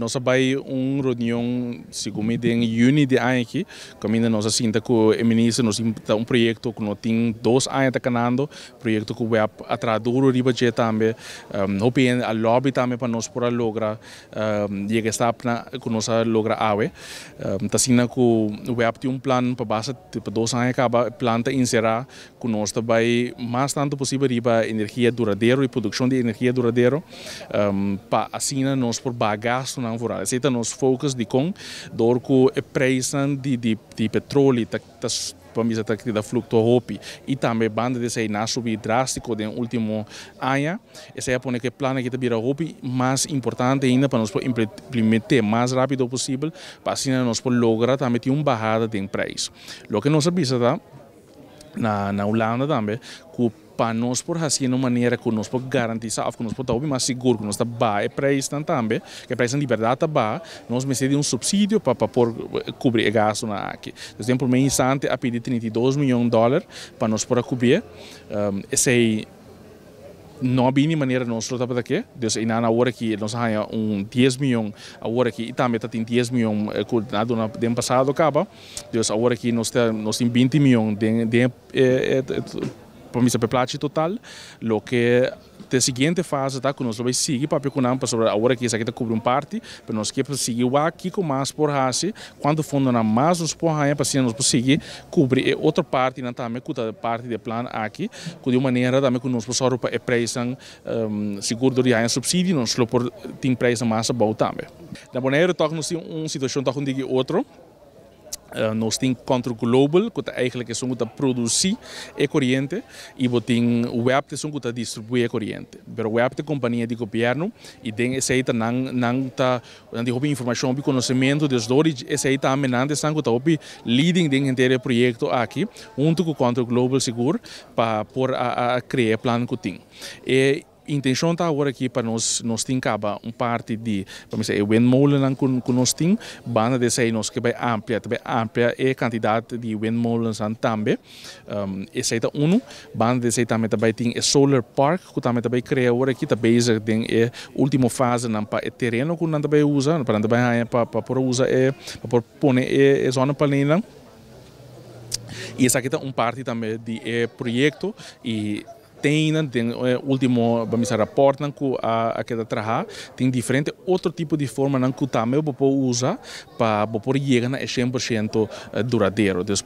Nós vai uma reunião, segundo em junho de ano aqui, caminha nós sinta que o ministro nos imputa um projeto que nós tem dois anos tacando, projeto que vai atraduro riba de também, um, hopien a lobby também para nós por logra, um, e que está para que nós a awe, um, tá sina que o vai ter um plano para base para tipo dois anos acaba planta inserar que nós vai mais tanto possível riba energia duradouro e produção de energia duradouro, um, para assim nós por bagaço nan vooral. Zitten nos focus die kon door ku prijzen de die die petroli tak tas pamisa tak da flucto hopi e também banda de sei na subir drástico de último ano esse é a pone que plana que tabira hopi mais importante ainda para nós implementar mais rápido possível para assim nós lograr também ter uma barrada de preço. Lo que nós avisa tá na na Holanda também que para nós por assim uma maneira que nós pode garantizar que nós podemos mais seguro que nós está ba é preço também que preço de liberdade está ba nós precisamos de um subsídio para para por eh, cobrir gasto na aqui por exemplo meio instante a pedir 32 milhões de dólares para nós para cobrir um, esse não há nenhuma maneira nós estamos aqui. Deus, e na hora que nós ganha um 10 milhões, a hora que e também em 10 milhões eh, coordenado na ano passado acaba. Deus, a hora que nós tem nós tem 20 milhões de, de, de, eh, de para mim se placi total, lo que te seguinte fase tá que nós vamos seguir para procurar para sobre hora que isso aqui tá cobre um parte, para nós que seguir o aqui com mais por race, quando fundo na mais nos por raia para nós conseguir cobrir eh, outra parte na né, também que tá parte de plano aqui, que de uma maneira também que nós passar para preço um, seguro do raia subsídio, nós lo por tem preço massa bom também. Na boneira toca nos um situação toca um de outro Uh, eh, nós temos contra o global, que tá, eigenlijk é que produzir e corriente, e botin web que são que distribuir corriente. Pero o web é companhia de governo e tem esse aí não não tá não tem informação, de conhecimento de dores, esse aí tá amenando estão que tá opi leading de inteiro projeto aqui, junto com contra o global seguro para por a, a criar plano que tem. E intenção está agora aqui para nós nós tem caba um parte de vamos dizer windmill não com com nós tem banda de sair nós que vai ampliar, também ampliar e quantidade de windmills também um, esse aí tá um banda de sair também também tem solar park que também também cria agora aqui também já tem é última fase não para o terreno que não também usa para não também para para por usar é para por pôr é zona para panela e essa aqui é um parte também de projeto e tem, tem é, último vamos dizer, rapport que a, a queda trabalha, tem diferente outro tipo de forma que eu o povo usa para poder chegar a 100% duradouro. depois